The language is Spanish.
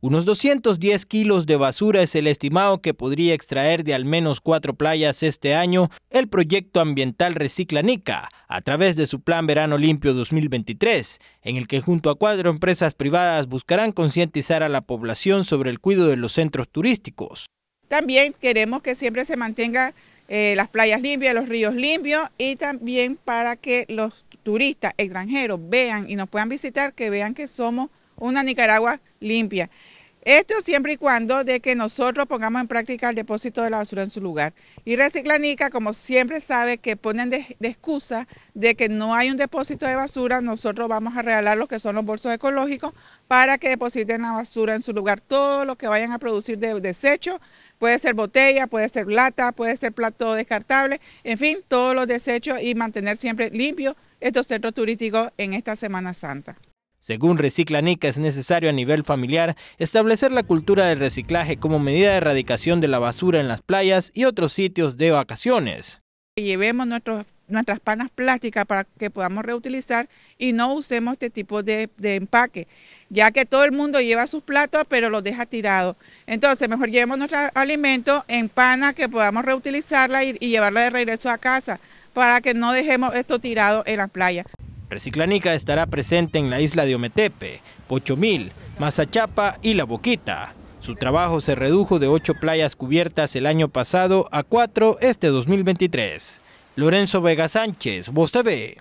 Unos 210 kilos de basura es el estimado que podría extraer de al menos cuatro playas este año el proyecto ambiental Recicla Nica a través de su Plan Verano Limpio 2023, en el que junto a cuatro empresas privadas buscarán concientizar a la población sobre el cuidado de los centros turísticos. También queremos que siempre se mantenga eh, las playas limpias, los ríos limpios y también para que los turistas extranjeros vean y nos puedan visitar, que vean que somos una Nicaragua limpia. Esto siempre y cuando de que nosotros pongamos en práctica el depósito de la basura en su lugar. Y Reciclanica, como siempre sabe que ponen de, excusa de que no hay un depósito de basura, nosotros vamos a regalar lo que son los bolsos ecológicos para que depositen la basura en su lugar. Todo lo que vayan a producir de desecho, puede ser botella, puede ser lata, puede ser plato descartable, en fin, todos los desechos y mantener siempre limpio estos centros turísticos en esta Semana Santa. Según Recicla NICA es necesario a nivel familiar establecer la cultura del reciclaje como medida de erradicación de la basura en las playas y otros sitios de vacaciones. Llevemos nuestras panas plásticas para que podamos reutilizar y no usemos este tipo de, empaque, ya que todo el mundo lleva sus platos pero los deja tirados. Entonces, mejor llevemos nuestro alimento en panas que podamos reutilizarla y, y llevarla de regreso a casa para que no dejemos esto tirado en las playas. Reciclanica estará presente en la isla de Ometepe, Pochomil, Mazachapa y La Boquita. Su trabajo se redujo de ocho playas cubiertas el año pasado a cuatro este 2023. Lorenzo Vega Sánchez, Voz TV.